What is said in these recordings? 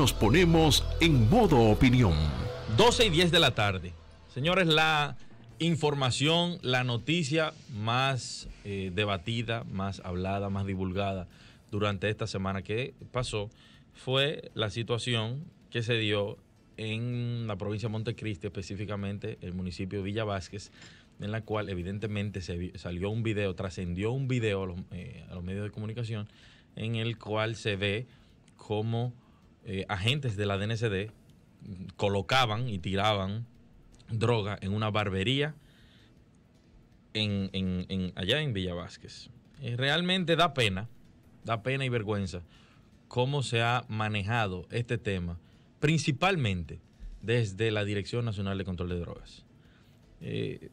nos ponemos en modo opinión. 12 y 10 de la tarde. Señores, la información, la noticia más eh, debatida, más hablada, más divulgada durante esta semana que pasó fue la situación que se dio en la provincia de Montecristi, específicamente el municipio de Villa Vázquez, en la cual evidentemente se salió un video, trascendió un video a los, eh, a los medios de comunicación, en el cual se ve cómo eh, agentes de la DNCD colocaban y tiraban droga en una barbería en, allá en Villa Vázquez. Eh, realmente da pena, da pena y vergüenza cómo se ha manejado este tema, principalmente desde la Dirección Nacional de Control de Drogas. Eh,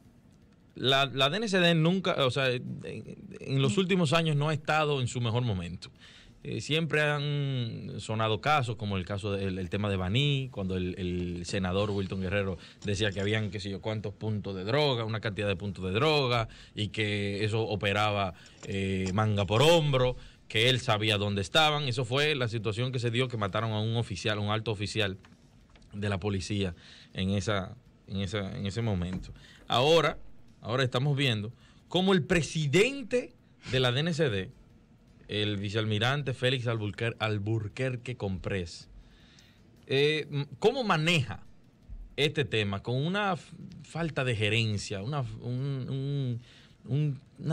la, DNCD nunca, o sea, en los últimos años no ha estado en su mejor momento. Eh, siempre han sonado casos, como el caso del tema de Baní, cuando el, senador Wilton Guerrero decía que habían, qué sé yo, cuántos puntos de droga, una cantidad de puntos de droga, y que eso operaba eh, manga por hombro, que él sabía dónde estaban. Eso fue la situación que se dio que mataron a un oficial, un alto oficial de la policía en, esa, en, esa, en ese momento. Ahora, ahora estamos viendo cómo el presidente de la DNCD el vicealmirante Félix Alburquerque Comprés. Eh, ¿Cómo maneja este tema? Con una falta de gerencia, una,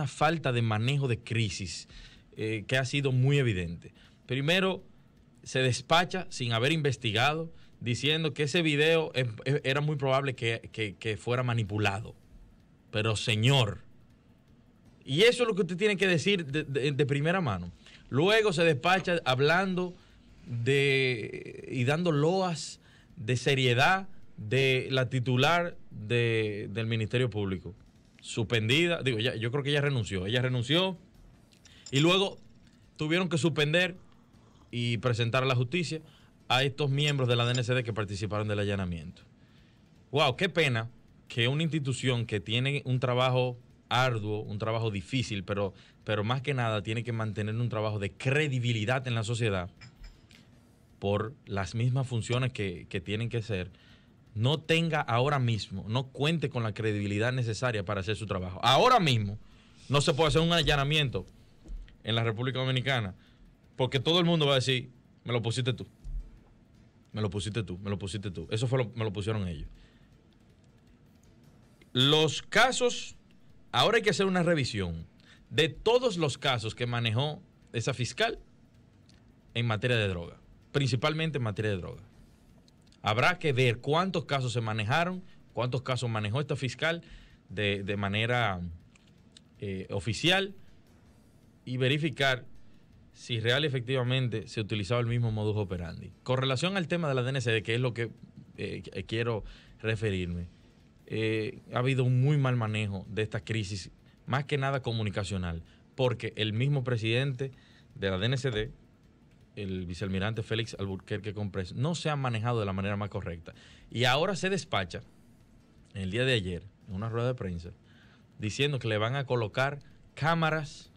falta de manejo de crisis eh, que ha sido muy evidente. Primero, se despacha sin haber investigado, diciendo que ese video em, e, era muy probable que fuera manipulado. Pero señor, y eso es lo que usted tiene que decir de, primera mano. Luego se despacha hablando de y dando loas de seriedad de la titular del Ministerio Público. Suspendida, digo, ya, yo creo que ella renunció. Ella renunció y luego tuvieron que suspender y presentar a la justicia a estos miembros de la DNCD que participaron del allanamiento. ¡Wow! ¡Qué pena que una institución que tiene un trabajo arduo, un trabajo difícil, pero, pero más que nada tiene que mantener un trabajo de credibilidad en la sociedad por las mismas funciones que, tienen que ser, no tenga ahora mismo, no cuente con la credibilidad necesaria para hacer su trabajo. Ahora mismo no se puede hacer un allanamiento en la República Dominicana, porque todo el mundo va a decir, me lo pusiste tú, me lo pusiste tú, me lo pusiste tú. Eso fue lo, me lo pusieron ellos. Los casos Ahora hay que hacer una revisión de todos los casos que manejó esa fiscal en materia de droga, principalmente en materia de droga. Habrá que ver cuántos casos se manejaron, cuántos casos manejó esta fiscal de, manera eh, oficial y verificar si real efectivamente se utilizaba el mismo modus operandi. Con relación al tema de la DNCD, que es lo que eh, quiero referirme, eh, ha habido un muy mal manejo de esta crisis, más que nada comunicacional, porque el mismo presidente de la DNCD, el vicealmirante Félix Alburquerque Comprés, no se ha manejado de la manera más correcta. Y ahora se despacha, en el día de ayer, en una rueda de prensa, diciendo que le van a colocar cámaras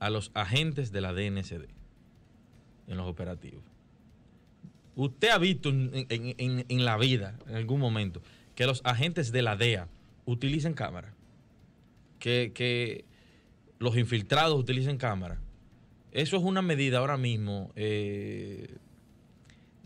a los agentes de la DNCD en los operativos. Usted ha visto en la vida, en algún momento, que los agentes de la DEA utilicen cámara, que, los infiltrados utilicen cámara, eso es una medida ahora mismo eh,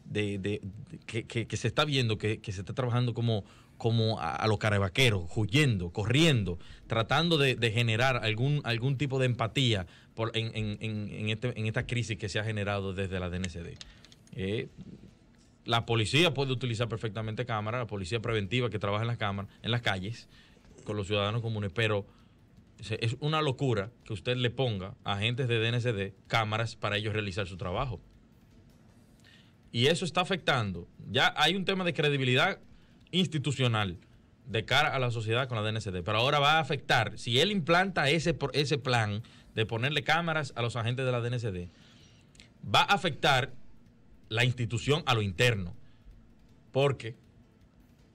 de, que, se está viendo, que, se está trabajando como, como a, los carabaqueros, huyendo, corriendo, tratando de, generar algún, algún tipo de empatía por, en, este, esta crisis que se ha generado desde la DNCD. La policía puede utilizar perfectamente cámaras, la policía preventiva que trabaja en las cámaras, en las calles, con los ciudadanos comunes, pero es una locura que usted le ponga a agentes de DNCD cámaras para ellos realizar su trabajo. Y eso está afectando. Ya hay un tema de credibilidad institucional de cara a la sociedad con la DNCD, pero ahora va a afectar, si él implanta ese, ese plan de ponerle cámaras a los agentes de la DNCD, va a afectar la institución a lo interno. Porque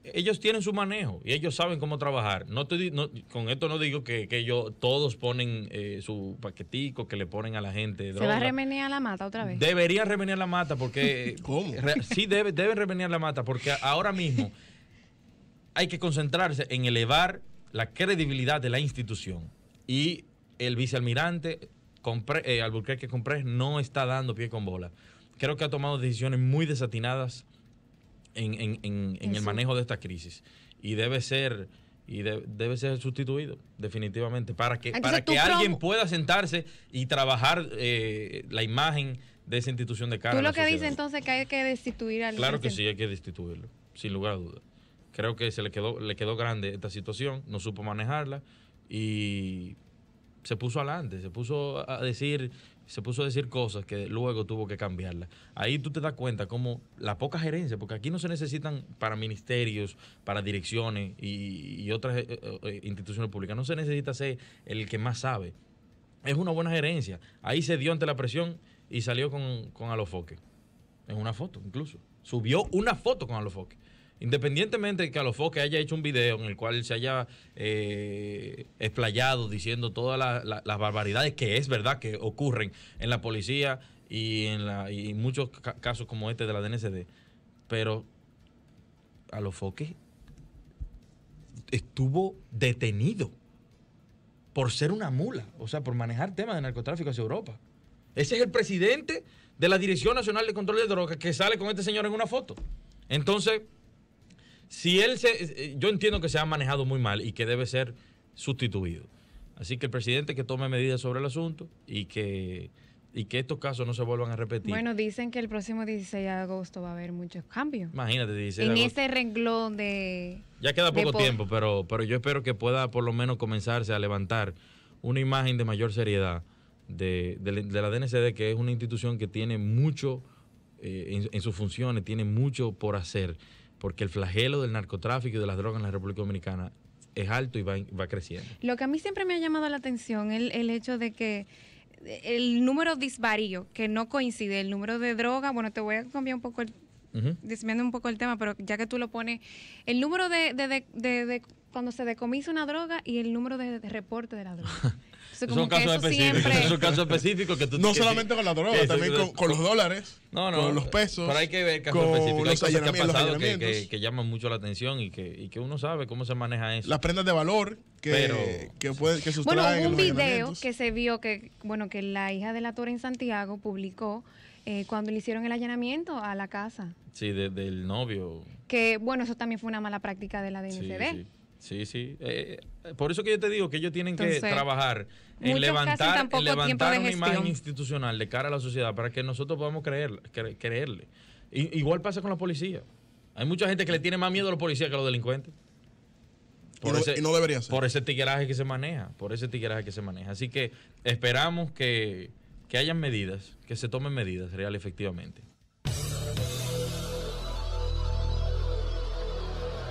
ellos tienen su manejo y ellos saben cómo trabajar. No, con esto no digo que, ellos todos ponen eh, su paquetico que le ponen a la gente. ¿Se va a remenear la mata otra vez? debería remenear la mata porque... ¿Cómo? sí, debe, deben remenear la mata porque ahora mismo hay que concentrarse en elevar la credibilidad de la institución. Y el vicealmirante Compre, eh, Alburquerque Comprés no está dando pie con bola creo que ha tomado decisiones muy desatinadas en, el manejo de esta crisis y debe ser y debe ser sustituido definitivamente para que para que alguien pueda sentarse y trabajar eh, la imagen de esa institución de cara. Tú lo que dices entonces que hay que destituir al Claro que sí, hay que destituirlo, sin lugar a dudas. Creo que se le quedó le quedó grande esta situación, no supo manejarla y se puso adelante, se puso a decir, se puso a decir cosas que luego tuvo que cambiarlas. Ahí tú te das cuenta como la poca gerencia, porque aquí no se necesitan para ministerios, para direcciones y, otras eh, eh, eh, instituciones públicas, no se necesita ser el que más sabe. Es una buena gerencia. Ahí se dio ante la presión y salió con, con Alofoque. En una foto, incluso. Subió una foto con Alofoque. Independientemente de que Alofoque haya hecho un video en el cual se haya eh, explayado diciendo todas las barbaridades que es verdad que ocurren en la policía y en muchos casos como este de la DNCD. Pero Alofoque estuvo detenido por ser una mula, o sea, por manejar temas de narcotráfico hacia Europa. Ese es el presidente de la Dirección Nacional de Control de Drogas que sale con este señor en una foto. Entonces, si él se. Eh, yo entiendo que se ha manejado muy mal y que debe ser sustituido. Así que el presidente que tome medidas sobre el asunto y que y que estos casos no se vuelvan a repetir. Bueno, dicen que el próximo 16 de agosto va a haber muchos cambios. Imagínate, 16 En este renglón de... Ya queda poco tiempo, pero, pero yo espero que pueda por lo menos comenzarse a levantar una imagen de mayor seriedad de, la DNCD, que es una institución que tiene mucho eh, en sus funciones, tiene mucho por hacer porque el flagelo del narcotráfico y de las drogas en la República Dominicana es alto y va, creciendo. Lo que a mí siempre me ha llamado la atención el, el hecho de que el número disvarío, que no coincide, el número de drogas, bueno, te voy a cambiar un poco el, un poco el tema, pero ya que tú lo pones, el número de cuando se decomisa una droga y el número de, reporte de la droga. que eso que No solamente con la droga, también con, los dólares, no, no, con los pesos. Pero hay que ver casos específicos. Hay cosas que han pasado que, llaman mucho la atención y que, uno sabe cómo se maneja eso. Las prendas de valor que, Pero, que, puede, Bueno, hubo un video que se vio que, bueno, que la hija de la Torre en Santiago publicó eh, cuando le hicieron el allanamiento a la casa. Sí, del novio. Que, bueno, eso también fue una mala práctica de la DNCD. sí. Sí, sí. Eh, por eso que yo te digo que ellos tienen que trabajar en levantar, levantar una imagen institucional de cara a la sociedad para que nosotros podamos creer, creerle. igual pasa con la policía. Hay mucha gente que le tiene más miedo a los policías que a los delincuentes. y no, debería ser. Por ese tigueraje que se maneja, por ese tigueraje que se maneja. Así que esperamos que, que hayan medidas, que se tomen medidas real efectivamente.